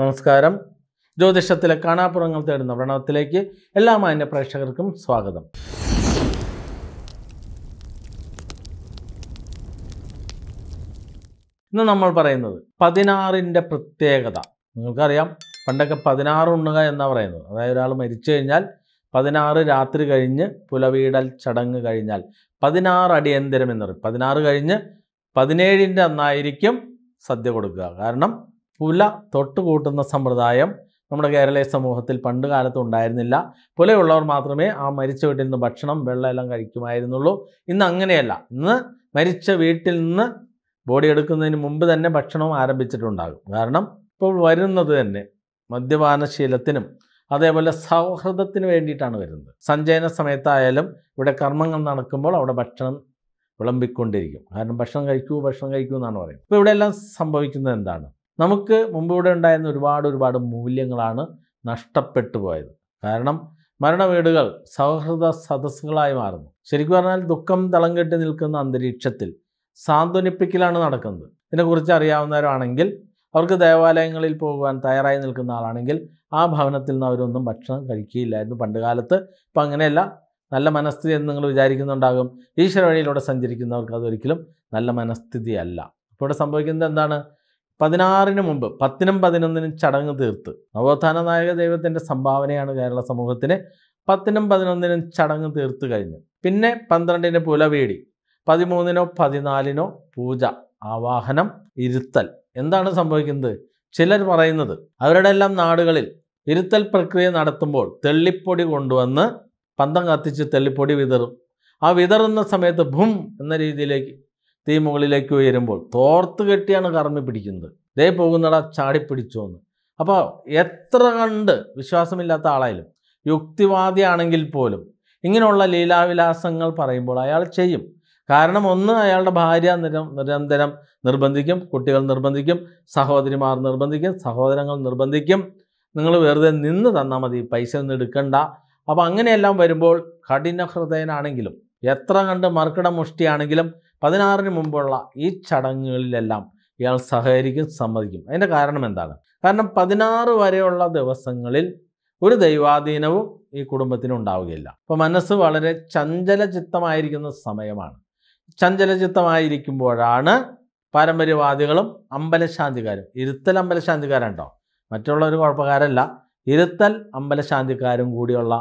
നമസ്കാരം ജ്യോതിഷത്തിലെ കാണാപ്പുറങ്ങൾ തേടുന്ന പ്രണവത്തിലേക്ക് എല്ലാ മാന്യ പ്രേക്ഷകർക്കും സ്വാഗതം ഇന്ന് നമ്മൾ പറയുന്നത് പതിനാറിൻ്റെ പ്രത്യേകത നിങ്ങൾക്കറിയാം പണ്ടൊക്കെ പതിനാറ് ഉണ്ണുക എന്നാണ് പറയുന്നത് അതായത് ഒരാൾ മരിച്ചു കഴിഞ്ഞാൽ പതിനാറ് രാത്രി കഴിഞ്ഞ് പുലവീടൽ ചടങ്ങ് കഴിഞ്ഞാൽ പതിനാറ് അടിയന്തരം എന്ന് പറയും പതിനാറ് കഴിഞ്ഞ് പതിനേഴിൻ്റെ അന്നായിരിക്കും സദ്യ കൊടുക്കുക കാരണം പുല തൊട്ടുകൂട്ടുന്ന സമ്പ്രദായം നമ്മുടെ കേരളീയ സമൂഹത്തിൽ പണ്ട് കാലത്ത് ഉണ്ടായിരുന്നില്ല പുലയുള്ളവർ മാത്രമേ ആ മരിച്ച വീട്ടിൽ നിന്ന് ഭക്ഷണം വെള്ളമെല്ലാം കഴിക്കുമായിരുന്നുള്ളൂ ഇന്ന് അങ്ങനെയല്ല ഇന്ന് മരിച്ച വീട്ടിൽ നിന്ന് ബോഡി എടുക്കുന്നതിന് മുമ്പ് തന്നെ ഭക്ഷണം ആരംഭിച്ചിട്ടുണ്ടാകും കാരണം ഇപ്പോൾ വരുന്നത് തന്നെ മദ്യപാനശീലത്തിനും അതേപോലെ സൗഹൃദത്തിന് വേണ്ടിയിട്ടാണ് വരുന്നത് സഞ്ചയന സമയത്തായാലും ഇവിടെ കർമ്മങ്ങൾ നടക്കുമ്പോൾ അവിടെ ഭക്ഷണം വിളമ്പിക്കൊണ്ടിരിക്കും കാരണം ഭക്ഷണം കഴിക്കൂ ഭക്ഷണം കഴിക്കൂ എന്നാണ് പറയുന്നത് ഇപ്പോൾ ഇവിടെ എല്ലാം സംഭവിക്കുന്നത് എന്താണ് നമുക്ക് മുമ്പിവിടെ ഉണ്ടായിരുന്ന ഒരുപാട് ഒരുപാട് മൂല്യങ്ങളാണ് നഷ്ടപ്പെട്ടു പോയത് കാരണം മരണവീടുകൾ സൗഹൃദ സദസ്സുകളായി മാറുന്നു ശരിക്കും പറഞ്ഞാൽ ദുഃഖം തളം കെട്ടി നിൽക്കുന്ന അന്തരീക്ഷത്തിൽ സാന്ത്വനിപ്പിക്കലാണ് നടക്കുന്നത് ഇതിനെക്കുറിച്ച് അറിയാവുന്നവരാണെങ്കിൽ അവർക്ക് ദേവാലയങ്ങളിൽ പോകുവാൻ തയ്യാറായി നിൽക്കുന്ന ആളാണെങ്കിൽ ആ ഭവനത്തിൽ നിന്ന് അവരൊന്നും ഭക്ഷണം കഴിക്കുകയില്ലായിരുന്നു പണ്ടുകാലത്ത് ഇപ്പം അങ്ങനെയല്ല നല്ല മനസ്ഥിതി എന്ന് നിങ്ങൾ വിചാരിക്കുന്നുണ്ടാകും ഈശ്വര വഴിയിലൂടെ സഞ്ചരിക്കുന്നവർക്ക് അതൊരിക്കലും നല്ല മനസ്ഥിതിയല്ല അപ്പോൾ ഇവിടെ സംഭവിക്കുന്നത് എന്താണ് പതിനാറിന് മുമ്പ് പത്തിനും പതിനൊന്നിനും ചടങ്ങ് തീർത്ത് നവോത്ഥാന നായക ദൈവത്തിൻ്റെ സംഭാവനയാണ് കേരള സമൂഹത്തിന് പത്തിനും പതിനൊന്നിനും ചടങ്ങ് തീർത്ത് കഴിഞ്ഞു പിന്നെ പന്ത്രണ്ടിന് പുലവേടി പതിമൂന്നിനോ പതിനാലിനോ പൂജ ആവാഹനം ഇരുത്തൽ എന്താണ് സംഭവിക്കുന്നത് ചിലർ പറയുന്നത് അവരുടെ എല്ലാം നാടുകളിൽ ഇരുത്തൽ പ്രക്രിയ നടത്തുമ്പോൾ തെള്ളിപ്പൊടി കൊണ്ടുവന്ന് പന്തം കത്തിച്ച് തെള്ളിപ്പൊടി വിതറും ആ വിതറുന്ന സമയത്ത് ഭും എന്ന രീതിയിലേക്ക് തീ മുകളിലേക്ക് ഉയരുമ്പോൾ തോർത്ത് കെട്ടിയാണ് കറന്നു പിടിക്കുന്നത് ദേ പോകുന്നടാ ചാടിപ്പിടിച്ചോ എന്ന് അപ്പോൾ എത്ര കണ്ട് വിശ്വാസമില്ലാത്ത ആളായാലും യുക്തിവാദിയാണെങ്കിൽ പോലും ഇങ്ങനെയുള്ള ലീലാവിലാസങ്ങൾ പറയുമ്പോൾ അയാൾ ചെയ്യും കാരണം ഒന്ന് അയാളുടെ ഭാര്യ നിര നിരന്തരം നിർബന്ധിക്കും കുട്ടികൾ നിർബന്ധിക്കും സഹോദരിമാർ നിർബന്ധിക്കും സഹോദരങ്ങൾ നിർബന്ധിക്കും നിങ്ങൾ വെറുതെ നിന്ന് തന്നാൽ മതി പൈസ ഒന്നും എടുക്കണ്ട അപ്പോൾ അങ്ങനെയെല്ലാം വരുമ്പോൾ കഠിന ഹൃദയനാണെങ്കിലും എത്ര കണ്ട് മർക്കിട മുഷ്ടിയാണെങ്കിലും പതിനാറിന് മുമ്പുള്ള ഈ ചടങ്ങുകളിലെല്ലാം ഇയാൾ സഹകരിക്കും സമ്മതിക്കും അതിൻ്റെ കാരണം എന്താണ് കാരണം പതിനാറ് വരെയുള്ള ദിവസങ്ങളിൽ ഒരു ദൈവാധീനവും ഈ കുടുംബത്തിന് ഉണ്ടാവുകയില്ല അപ്പോൾ മനസ്സ് വളരെ ചഞ്ചലചിത്തമായിരിക്കുന്ന സമയമാണ് ചഞ്ചലചിത്തമായിരിക്കുമ്പോഴാണ് പാരമ്പര്യവാദികളും അമ്പലശാന്തിക്കാരും ഇരുത്തൽ അമ്പലശാന്തിക്കാരുണ്ടോ മറ്റുള്ളൊരു കുഴപ്പക്കാരല്ല ഇരുത്തൽ അമ്പലശാന്തിക്കാരും കൂടിയുള്ള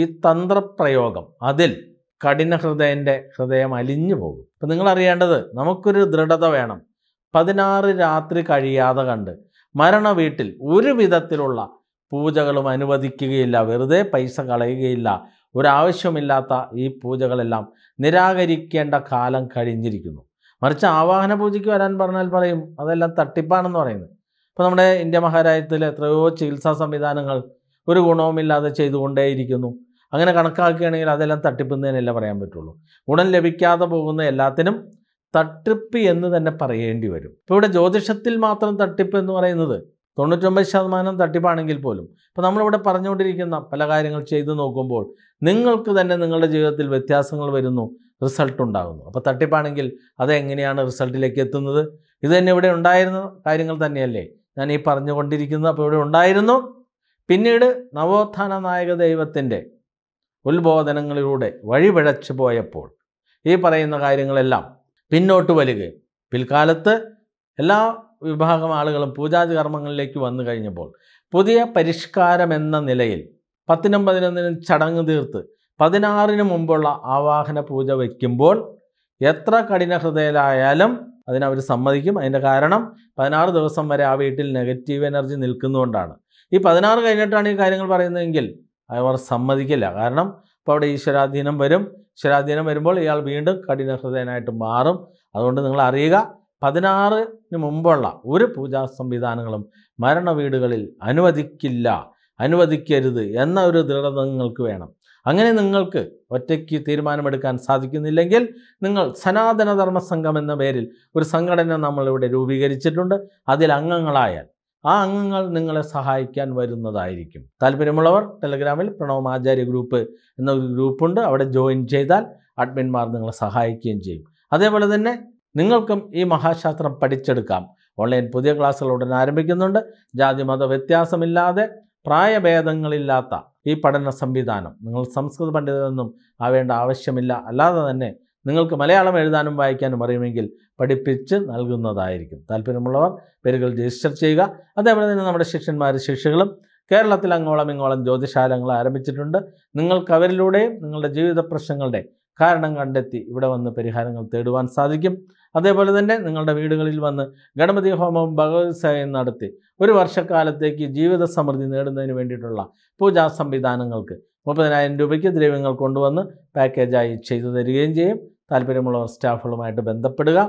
ഈ തന്ത്രപ്രയോഗം അതിൽ കഠിന ഹൃദയൻ്റെ ഹൃദയം അലിഞ്ഞു പോകും അപ്പം നിങ്ങൾ അറിയേണ്ടത് നമുക്കൊരു ദൃഢത വേണം പതിനാറ് രാത്രി കഴിയാതെ കണ്ട് മരണ വീട്ടിൽ ഒരു വിധത്തിലുള്ള പൂജകളും അനുവദിക്കുകയില്ല വെറുതെ പൈസ കളയുകയില്ല ഒരാവശ്യമില്ലാത്ത ഈ പൂജകളെല്ലാം നിരാകരിക്കേണ്ട കാലം കഴിഞ്ഞിരിക്കുന്നു മറിച്ച് ആവാഹന പൂജയ്ക്ക് വരാൻ പറഞ്ഞാൽ പറയും അതെല്ലാം തട്ടിപ്പാണെന്ന് പറയുന്നത് ഇപ്പോൾ നമ്മുടെ ഇന്ത്യ മഹാരാജ്യത്തിലെ എത്രയോ ചികിത്സാ സംവിധാനങ്ങൾ ഒരു ഗുണവുമില്ലാതെ ചെയ്തുകൊണ്ടേയിരിക്കുന്നു അങ്ങനെ കണക്കാക്കുകയാണെങ്കിൽ അതെല്ലാം തന്നെയല്ല പറയാൻ പറ്റുള്ളൂ ഗുണം ലഭിക്കാതെ പോകുന്ന എല്ലാത്തിനും തട്ടിപ്പ് എന്ന് തന്നെ പറയേണ്ടി വരും ഇപ്പോൾ ഇവിടെ ജ്യോതിഷത്തിൽ മാത്രം തട്ടിപ്പ് എന്ന് പറയുന്നത് തൊണ്ണൂറ്റൊമ്പത് ശതമാനം തട്ടിപ്പാണെങ്കിൽ പോലും ഇപ്പോൾ നമ്മളിവിടെ പറഞ്ഞുകൊണ്ടിരിക്കുന്ന പല കാര്യങ്ങൾ ചെയ്തു നോക്കുമ്പോൾ നിങ്ങൾക്ക് തന്നെ നിങ്ങളുടെ ജീവിതത്തിൽ വ്യത്യാസങ്ങൾ വരുന്നു റിസൾട്ട് ഉണ്ടാകുന്നു അപ്പോൾ തട്ടിപ്പാണെങ്കിൽ അതെങ്ങനെയാണ് റിസൾട്ടിലേക്ക് എത്തുന്നത് ഇത് തന്നെ ഇവിടെ ഉണ്ടായിരുന്ന കാര്യങ്ങൾ തന്നെയല്ലേ ഞാൻ ഈ പറഞ്ഞുകൊണ്ടിരിക്കുന്നത് അപ്പോൾ ഇവിടെ ഉണ്ടായിരുന്നു പിന്നീട് നവോത്ഥാന നായക ദൈവത്തിൻ്റെ ഉത്ബോധനങ്ങളിലൂടെ വഴിപിഴച്ചു പോയപ്പോൾ ഈ പറയുന്ന കാര്യങ്ങളെല്ലാം പിന്നോട്ട് വരികയും പിൽക്കാലത്ത് എല്ലാ വിഭാഗം ആളുകളും പൂജാതി കർമ്മങ്ങളിലേക്ക് വന്നു കഴിഞ്ഞപ്പോൾ പുതിയ പരിഷ്കാരം എന്ന നിലയിൽ പത്തിനും പതിനൊന്നിനും ചടങ്ങ് തീർത്ത് പതിനാറിന് മുമ്പുള്ള ആവാഹന പൂജ വയ്ക്കുമ്പോൾ എത്ര കഠിന ഹൃദയരായാലും അതിനവർ സമ്മതിക്കും അതിൻ്റെ കാരണം പതിനാറ് ദിവസം വരെ ആ വീട്ടിൽ നെഗറ്റീവ് എനർജി നിൽക്കുന്നതുകൊണ്ടാണ് ഈ പതിനാറ് കഴിഞ്ഞിട്ടാണ് ഈ കാര്യങ്ങൾ പറയുന്നതെങ്കിൽ അവർ സമ്മതിക്കില്ല കാരണം ഇപ്പോൾ അവിടെ ഈശ്വരാധീനം വരും ഈശ്വരാധീനം വരുമ്പോൾ ഇയാൾ വീണ്ടും കഠിനഹൃദയനായിട്ട് മാറും അതുകൊണ്ട് നിങ്ങൾ അറിയുക പതിനാറിന് മുമ്പുള്ള ഒരു പൂജാ സംവിധാനങ്ങളും മരണ വീടുകളിൽ അനുവദിക്കില്ല അനുവദിക്കരുത് എന്ന ഒരു ദൃഢത നിങ്ങൾക്ക് വേണം അങ്ങനെ നിങ്ങൾക്ക് ഒറ്റയ്ക്ക് തീരുമാനമെടുക്കാൻ സാധിക്കുന്നില്ലെങ്കിൽ നിങ്ങൾ സനാതനധർമ്മ സംഘം എന്ന പേരിൽ ഒരു സംഘടന നമ്മളിവിടെ രൂപീകരിച്ചിട്ടുണ്ട് അതിൽ അംഗങ്ങളായാൽ ആ അംഗങ്ങൾ നിങ്ങളെ സഹായിക്കാൻ വരുന്നതായിരിക്കും താല്പര്യമുള്ളവർ ടെലഗ്രാമിൽ പ്രണവ് ആചാര്യ ഗ്രൂപ്പ് എന്നൊരു ഗ്രൂപ്പുണ്ട് അവിടെ ജോയിൻ ചെയ്താൽ അഡ്മിന്മാർ നിങ്ങളെ സഹായിക്കുകയും ചെയ്യും അതേപോലെ തന്നെ നിങ്ങൾക്കും ഈ മഹാശാസ്ത്രം പഠിച്ചെടുക്കാം ഓൺലൈൻ പുതിയ ക്ലാസ്സുകൾ ഉടൻ ആരംഭിക്കുന്നുണ്ട് ജാതി മത വ്യത്യാസമില്ലാതെ പ്രായഭേദങ്ങളില്ലാത്ത ഈ പഠന സംവിധാനം നിങ്ങൾ സംസ്കൃത പണ്ഡിതരൊന്നും ആവേണ്ട ആവശ്യമില്ല അല്ലാതെ തന്നെ നിങ്ങൾക്ക് മലയാളം എഴുതാനും വായിക്കാനും അറിയുമെങ്കിൽ പഠിപ്പിച്ച് നൽകുന്നതായിരിക്കും താല്പര്യമുള്ളവർ പേരുകൾ രജിസ്റ്റർ ചെയ്യുക അതേപോലെ തന്നെ നമ്മുടെ ശിഷ്യന്മാർ ശിഷ്യകളും കേരളത്തിൽ അങ്ങോളം ഇങ്ങോളം ജ്യോതിശാലങ്ങൾ ആരംഭിച്ചിട്ടുണ്ട് നിങ്ങൾക്ക് അവരിലൂടെയും നിങ്ങളുടെ ജീവിത പ്രശ്നങ്ങളുടെ കാരണം കണ്ടെത്തി ഇവിടെ വന്ന് പരിഹാരങ്ങൾ തേടുവാൻ സാധിക്കും അതേപോലെ തന്നെ നിങ്ങളുടെ വീടുകളിൽ വന്ന് ഗണപതി ഹോമവും ഭഗവത് സേവയും നടത്തി ഒരു വർഷക്കാലത്തേക്ക് ജീവിത സമൃദ്ധി നേടുന്നതിന് വേണ്ടിയിട്ടുള്ള പൂജാ സംവിധാനങ്ങൾക്ക് മുപ്പതിനായിരം രൂപയ്ക്ക് ദ്രവ്യങ്ങൾ കൊണ്ടുവന്ന് പാക്കേജായി ചെയ്തു തരികയും ചെയ്യും താല്പര്യമുള്ളവർ സ്റ്റാഫുകളുമായിട്ട് ബന്ധപ്പെടുക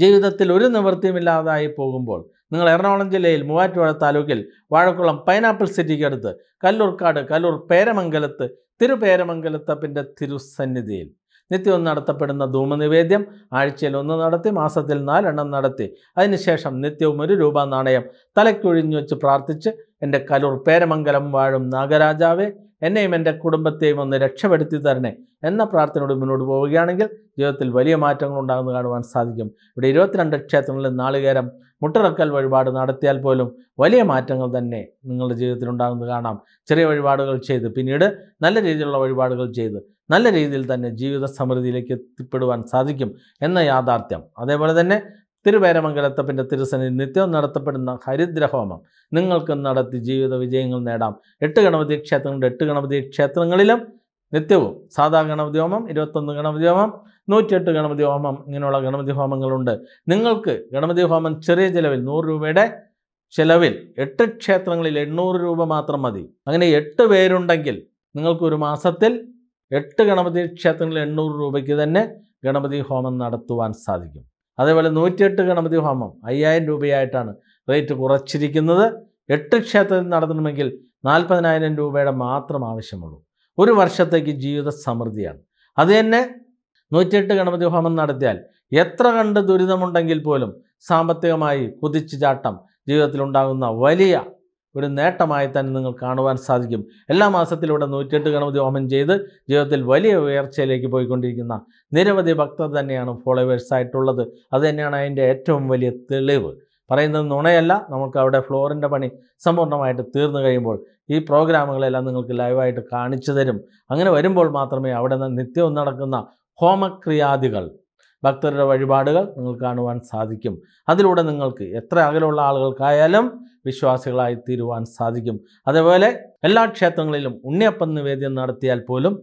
ജീവിതത്തിൽ ഒരു നിവൃത്തിയുമില്ലാതായി പോകുമ്പോൾ നിങ്ങൾ എറണാകുളം ജില്ലയിൽ മൂവാറ്റുപുഴ താലൂക്കിൽ വാഴക്കുളം പൈനാപ്പിൾ സിറ്റിക്ക് അടുത്ത് കല്ലൂർക്കാട് കല്ലൂർ പേരമംഗലത്ത് തിരുപേരമംഗലത്തപ്പിൻ്റെ തിരുസന്നിധിയിൽ നിത്യവും നടത്തപ്പെടുന്ന ധൂമനിവേദ്യം ആഴ്ചയിൽ ഒന്ന് നടത്തി മാസത്തിൽ നാലെണ്ണം നടത്തി അതിനുശേഷം നിത്യവും ഒരു രൂപ നാണയം തലയ്ക്കൊഴിഞ്ഞു വെച്ച് പ്രാർത്ഥിച്ച് എൻ്റെ കലൂർ പേരമംഗലം വാഴും നാഗരാജാവെ എന്നെയും എൻ്റെ കുടുംബത്തെയും ഒന്ന് രക്ഷപ്പെടുത്തി തരണേ എന്ന പ്രാർത്ഥനയോട് മുന്നോട്ട് പോവുകയാണെങ്കിൽ ജീവിതത്തിൽ വലിയ മാറ്റങ്ങൾ ഉണ്ടാകുന്നു കാണുവാൻ സാധിക്കും ഇവിടെ ഇരുപത്തിരണ്ട് ക്ഷേത്രങ്ങളിൽ നാളികേരം മുട്ടറക്കൽ വഴിപാട് നടത്തിയാൽ പോലും വലിയ മാറ്റങ്ങൾ തന്നെ നിങ്ങളുടെ ജീവിതത്തിൽ ഉണ്ടാകുന്നത് കാണാം ചെറിയ വഴിപാടുകൾ ചെയ്ത് പിന്നീട് നല്ല രീതിയിലുള്ള വഴിപാടുകൾ ചെയ്ത് നല്ല രീതിയിൽ തന്നെ ജീവിത സമൃദ്ധിയിലേക്ക് എത്തിപ്പെടുവാൻ സാധിക്കും എന്ന യാഥാർത്ഥ്യം അതേപോലെ തന്നെ തിരുവേരമംഗലത്തപ്പൻ്റെ തിരുസനിൽ നിത്യം നടത്തപ്പെടുന്ന ഹരിദ്രഹോമം നിങ്ങൾക്ക് നടത്തി ജീവിത വിജയങ്ങൾ നേടാം എട്ട് ഗണപതി ക്ഷേത്രങ്ങളുടെ എട്ട് ഗണപതി ക്ഷേത്രങ്ങളിലും നിത്യവും സാധാ ഗണപതി ഹോമം ഇരുപത്തൊന്ന് ഗണപതി ഹോമം നൂറ്റിയെട്ട് ഗണപതി ഹോമം ഇങ്ങനെയുള്ള ഗണപതി ഹോമങ്ങളുണ്ട് നിങ്ങൾക്ക് ഗണപതി ഹോമം ചെറിയ ചിലവിൽ നൂറ് രൂപയുടെ ചിലവിൽ എട്ട് ക്ഷേത്രങ്ങളിൽ എണ്ണൂറ് രൂപ മാത്രം മതി അങ്ങനെ എട്ട് പേരുണ്ടെങ്കിൽ നിങ്ങൾക്കൊരു മാസത്തിൽ എട്ട് ഗണപതി ക്ഷേത്രങ്ങളിൽ എണ്ണൂറ് രൂപയ്ക്ക് തന്നെ ഗണപതി ഹോമം നടത്തുവാൻ സാധിക്കും അതേപോലെ നൂറ്റിയെട്ട് ഗണപതി ഹോമം അയ്യായിരം രൂപയായിട്ടാണ് റേറ്റ് കുറച്ചിരിക്കുന്നത് എട്ട് ക്ഷേത്രത്തിൽ നടത്തണമെങ്കിൽ നാൽപ്പതിനായിരം രൂപയുടെ മാത്രം ആവശ്യമുള്ളൂ ഒരു വർഷത്തേക്ക് ജീവിത സമൃദ്ധിയാണ് അത് തന്നെ നൂറ്റിയെട്ട് ഗണപതി ഹോമം നടത്തിയാൽ എത്ര കണ്ട് ദുരിതമുണ്ടെങ്കിൽ പോലും സാമ്പത്തികമായി കുതിച്ചു ചാട്ടം ജീവിതത്തിലുണ്ടാകുന്ന വലിയ ഒരു നേട്ടമായി തന്നെ നിങ്ങൾ കാണുവാൻ സാധിക്കും എല്ലാ മാസത്തിലും ഇവിടെ നൂറ്റെട്ട് ഗണപതി ഹോമം ചെയ്ത് ജീവിതത്തിൽ വലിയ ഉയർച്ചയിലേക്ക് പോയിക്കൊണ്ടിരിക്കുന്ന നിരവധി ഭക്തർ തന്നെയാണ് ഫോളോവേഴ്സായിട്ടുള്ളത് അത് തന്നെയാണ് അതിൻ്റെ ഏറ്റവും വലിയ തെളിവ് പറയുന്നത് നുണയല്ല നമുക്ക് അവിടെ ഫ്ലോറിൻ്റെ പണി സമ്പൂർണ്ണമായിട്ട് തീർന്നു കഴിയുമ്പോൾ ഈ പ്രോഗ്രാമുകളെല്ലാം നിങ്ങൾക്ക് ലൈവായിട്ട് കാണിച്ചു തരും അങ്ങനെ വരുമ്പോൾ മാത്രമേ അവിടെ നിത്യവും നടക്കുന്ന ഹോമക്രിയാദികൾ ഭക്തരുടെ വഴിപാടുകൾ നിങ്ങൾ കാണുവാൻ സാധിക്കും അതിലൂടെ നിങ്ങൾക്ക് എത്ര അകലുള്ള ആളുകൾക്കായാലും വിശ്വാസികളായി തീരുവാൻ സാധിക്കും അതേപോലെ എല്ലാ ക്ഷേത്രങ്ങളിലും ഉണ്ണിയപ്പം നിവേദ്യം നടത്തിയാൽ പോലും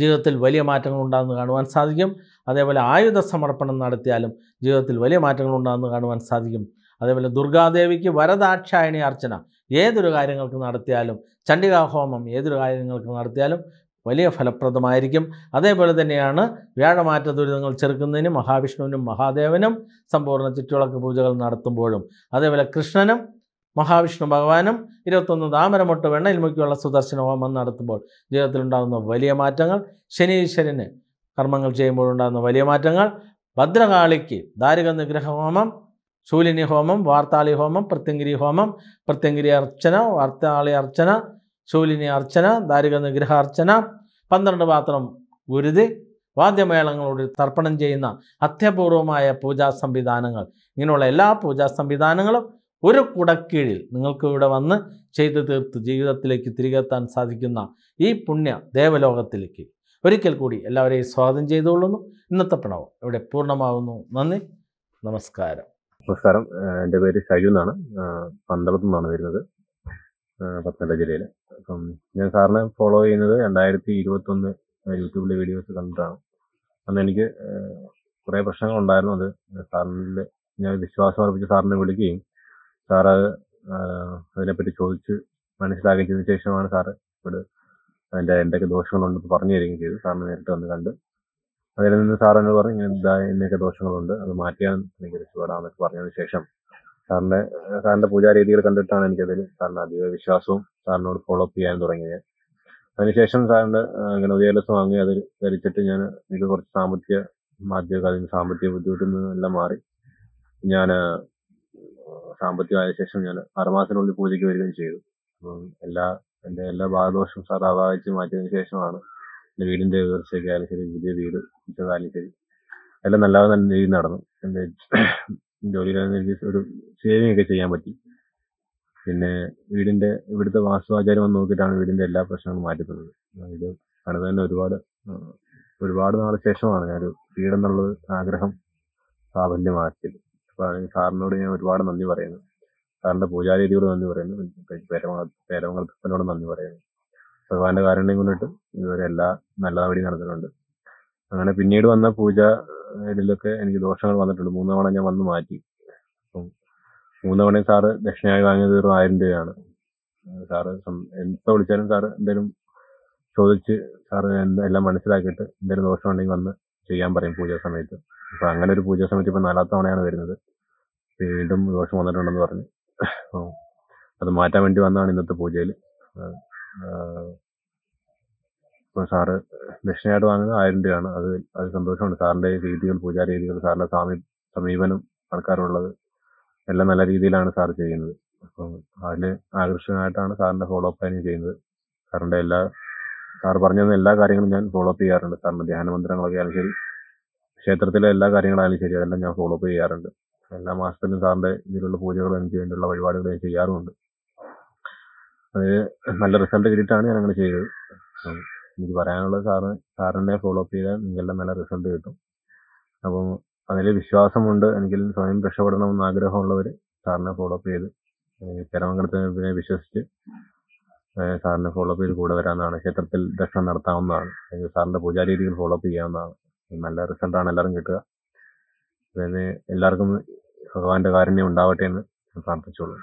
ജീവിതത്തിൽ വലിയ മാറ്റങ്ങൾ ഉണ്ടാകുന്ന കാണുവാൻ സാധിക്കും അതേപോലെ ആയുധ സമർപ്പണം നടത്തിയാലും ജീവിതത്തിൽ വലിയ മാറ്റങ്ങൾ ഉണ്ടാകുന്ന കാണുവാൻ സാധിക്കും അതേപോലെ ദുർഗാദേവിക്ക് വരദാക്ഷായണി അർച്ചന ഏതൊരു കാര്യങ്ങൾക്ക് നടത്തിയാലും ചണ്ഡികാ ഹോമം ഏതൊരു കാര്യങ്ങൾക്ക് നടത്തിയാലും വലിയ ഫലപ്രദമായിരിക്കും അതേപോലെ തന്നെയാണ് വ്യാഴമാറ്റ ദുരിതങ്ങൾ ചെറുക്കുന്നതിനും മഹാവിഷ്ണുവിനും മഹാദേവനും സമ്പൂർണ്ണ ചുറ്റുവിളക്ക് പൂജകൾ നടത്തുമ്പോഴും അതേപോലെ കൃഷ്ണനും മഹാവിഷ്ണു ഭഗവാനും ഇരുപത്തൊന്ന് താമരമൊട്ട് വെണ്ണയിൽ മുക്കിയുള്ള സുദർശന ഹോമം നടത്തുമ്പോൾ ജീവിതത്തിലുണ്ടാകുന്ന വലിയ മാറ്റങ്ങൾ ശനീശ്വരന് കർമ്മങ്ങൾ ചെയ്യുമ്പോഴുണ്ടാകുന്ന വലിയ മാറ്റങ്ങൾ ഭദ്രകാളിക്ക് ദാരിക നിഗ്രഹ ഹോമം ശൂലിനി ഹോമം വാർത്താളി ഹോമം പ്രത്യങ്കിരി ഹോമം പ്രത്യങ്കിരി അർച്ചന വാർത്താളി അർച്ചന ശൂലിനി അർച്ചന ദാരിക നിഗ്രഹ അർച്ചന പന്ത്രണ്ട് പാത്രം ഗുരുതി വാദ്യമേളങ്ങളോട് തർപ്പണം ചെയ്യുന്ന അത്യപൂർവമായ പൂജാ സംവിധാനങ്ങൾ ഇങ്ങനെയുള്ള എല്ലാ പൂജാ സംവിധാനങ്ങളും ഒരു കുടക്കീഴിൽ നിങ്ങൾക്ക് ഇവിടെ വന്ന് ചെയ്തു തീർത്ത് ജീവിതത്തിലേക്ക് തിരികെ എത്താൻ സാധിക്കുന്ന ഈ പുണ്യ ദേവലോകത്തിലേക്ക് ഒരിക്കൽ കൂടി എല്ലാവരെയും സ്വാഗതം ചെയ്തുകൊള്ളുന്നു ഇന്നത്തെ പ്രണവം ഇവിടെ പൂർണ്ണമാവുന്നു നന്ദി നമസ്കാരം നമസ്കാരം എൻ്റെ പേര് ഷജു എന്നാണ് പന്തളത്തു നിന്നാണ് വരുന്നത് പത്തനംതിട്ട ജില്ലയിൽ അപ്പം ഞാൻ സാറിനെ ഫോളോ ചെയ്യുന്നത് രണ്ടായിരത്തി ഇരുപത്തി ഒന്ന് യൂട്യൂബിലെ വീഡിയോസ് കണ്ടിട്ടാണ് അന്ന് എനിക്ക് കുറേ പ്രശ്നങ്ങൾ ഉണ്ടായിരുന്നു അത് സാറിൽ ഞാൻ വിശ്വാസം അർപ്പിച്ച് സാറിനെ വിളിക്കുകയും സാർ അത് അതിനെപ്പറ്റി ചോദിച്ച് മനസ്സിലാക്കിയതിനു ശേഷമാണ് സാറ് ഇവിടെ അതിൻ്റെ എന്തൊക്കെ ദോഷങ്ങളുണ്ടെന്ന് പറഞ്ഞു തരികയും ചെയ്തു സാറിന് നേരിട്ട് വന്ന് കണ്ട് അതിൽ നിന്ന് സാർ എന്നോട് പറഞ്ഞു ഇങ്ങനെ ഇതാ ഇന്നൊക്കെ ദോഷങ്ങളുണ്ട് അത് മാറ്റിയാൽ എനിക്ക് രക്ഷപ്പെടാമെന്നൊക്കെ പറഞ്ഞതിന് ശേഷം സാറിൻ്റെ സാറിൻ്റെ പൂജാ രീതികൾ കണ്ടിട്ടാണ് എനിക്കതിൽ സാറിന് അധിക വിശ്വാസവും സാറിനോട് ഫോളോ അപ്പ് ചെയ്യാൻ തുടങ്ങിയത് അതിനുശേഷം സാറിന്റെ ഇങ്ങനെ ഉയർലെസ് വാങ്ങി അത് ധരിച്ചിട്ട് ഞാൻ എനിക്ക് കുറച്ച് സാമ്പത്തിക മാധ്യമ അതിന് സാമ്പത്തിക ബുദ്ധിമുട്ടിൽ നിന്നെല്ലാം മാറി ഞാൻ സാമ്പത്തികമായ ശേഷം ഞാൻ ആറുമാസത്തിനുള്ളിൽ പൂജയ്ക്ക് വരികയും ചെയ്തു എല്ലാ എന്റെ എല്ലാ ഭാഗദോഷവും സാർ അവാഹിച്ച് മാറ്റിയതിനു ശേഷമാണ് എന്റെ വീടിന്റെ ഉയർച്ചയ്ക്ക് ആയാലും ശരി പുതിയ വീട് വെച്ചതായാലും ശരി എല്ലാം നല്ലതായി നല്ല രീതിയിൽ നടന്നു എന്റെ ജോലിയിൽ ഒരു സേവിങ് ഒക്കെ ചെയ്യാൻ പറ്റി പിന്നെ വീടിന്റെ ഇവിടുത്തെ വാസ്തുവാചാരം വന്ന് നോക്കിയിട്ടാണ് വീടിന്റെ എല്ലാ പ്രശ്നങ്ങളും മാറ്റുന്നത് ഇത് കണ്ടത് തന്നെ ഒരുപാട് ഒരുപാട് നാളെ ശേഷമാണ് ഞാൻ വീടെന്നുള്ളത് ആഗ്രഹം പ്രാബല്യമാക്കിയത് അപ്പോൾ അതിന് സാറിനോട് ഞാൻ ഒരുപാട് നന്ദി പറയുന്നു സാറിന്റെ പൂജാരീതിയോട് നന്ദി പറയുന്നു പേരമംഗ പേരമംഗളത്തിനോട് നന്ദി പറയുന്നു ഭഗവാന്റെ കാരണം കൊണ്ടിട്ട് ഇതുവരെ എല്ലാ നല്ല നടപടി നടന്നിട്ടുണ്ട് അങ്ങനെ പിന്നീട് വന്ന പൂജ ഇതിലൊക്കെ എനിക്ക് ദോഷങ്ങൾ വന്നിട്ടുണ്ട് മൂന്ന് ഞാൻ വന്ന് മാറ്റി മൂന്നവണ സാറ് ദക്ഷിണയായി വാങ്ങിയത് ഒരു ആയിരം രൂപയാണ് സാറ് എന്താ വിളിച്ചാലും സാറ് എന്തേലും ചോദിച്ച് സാറ് എല്ലാം മനസ്സിലാക്കിയിട്ട് എന്തേലും ദോഷം ഉണ്ടെങ്കിൽ വന്ന് ചെയ്യാൻ പറയും പൂജാ സമയത്ത് അപ്പോൾ അങ്ങനെ ഒരു പൂജാ സമയത്ത് ഇപ്പൊ നാലാം തവണയാണ് വരുന്നത് വീണ്ടും ദോഷം വന്നിട്ടുണ്ടെന്ന് പറഞ്ഞു അത് മാറ്റാൻ വേണ്ടി വന്നതാണ് ഇന്നത്തെ പൂജയിൽ ഇപ്പൊ സാറ് ദക്ഷിണയായിട്ട് വാങ്ങുന്നത് ആയിരം രൂപയാണ് അത് അത് സന്തോഷമാണ് സാറിന്റെ രീതികൾ പൂജാ രീതികൾ സാറിൻ്റെ സമീപനം ആൾക്കാരുള്ളത് എല്ലാം നല്ല രീതിയിലാണ് സാർ ചെയ്യുന്നത് അപ്പം അതിൽ ആകർഷകമായിട്ടാണ് സാറിൻ്റെ ഫോളോ അപ്പ് ഞാൻ ചെയ്യുന്നത് സാറിൻ്റെ എല്ലാ സാർ പറഞ്ഞു തന്ന എല്ലാ കാര്യങ്ങളും ഞാൻ ഫോളോ അപ്പ് ചെയ്യാറുണ്ട് സാറിൻ്റെ ധ്യാന മന്ത്രങ്ങളൊക്കെ ആയാലും ശരി ക്ഷേത്രത്തിലെ എല്ലാ കാര്യങ്ങളായാലും ശരി അതെല്ലാം ഞാൻ ഫോളോ അപ്പ് ചെയ്യാറുണ്ട് എല്ലാ മാസത്തിലും സാറിൻ്റെ ഇതിലുള്ള പൂജകളും എനിക്ക് വേണ്ടിയുള്ള വഴിപാടുകളും ഞാൻ ചെയ്യാറുമുണ്ട് അത് നല്ല റിസൾട്ട് കിട്ടിയിട്ടാണ് ഞാൻ അങ്ങനെ ചെയ്തത് എനിക്ക് പറയാനുള്ളത് സാറിന് സാറിനെ ഫോളോ അപ്പ് ചെയ്താൽ നിങ്ങളുടെ നല്ല റിസൾട്ട് കിട്ടും അപ്പം അതിൽ വിശ്വാസമുണ്ട് എനിക്ക് സ്വയം രക്ഷപ്പെടണമെന്ന് ആഗ്രഹമുള്ളവർ സാറിനെ ഫോളോ അപ്പ് ചെയ്ത് കരമംഗലത്തിനെ വിശ്വസിച്ച് സാറിനെ ഫോളോ അപ്പ് ചെയ്ത് കൂടെ വരാമെന്നാണ് ക്ഷേത്രത്തിൽ ദർശനം നടത്താവുന്നതാണ് അല്ലെങ്കിൽ സാറിൻ്റെ പൂജാരീതികൾ ഫോളോ അപ്പ് ചെയ്യാവുന്നതാണ് നല്ല റിസൾട്ടാണ് എല്ലാവരും കിട്ടുക അതായത് എല്ലാവർക്കും ഭഗവാന്റെ കാരുണ്യം ഉണ്ടാവട്ടെ എന്ന് പ്രാർത്ഥിച്ചോളൂ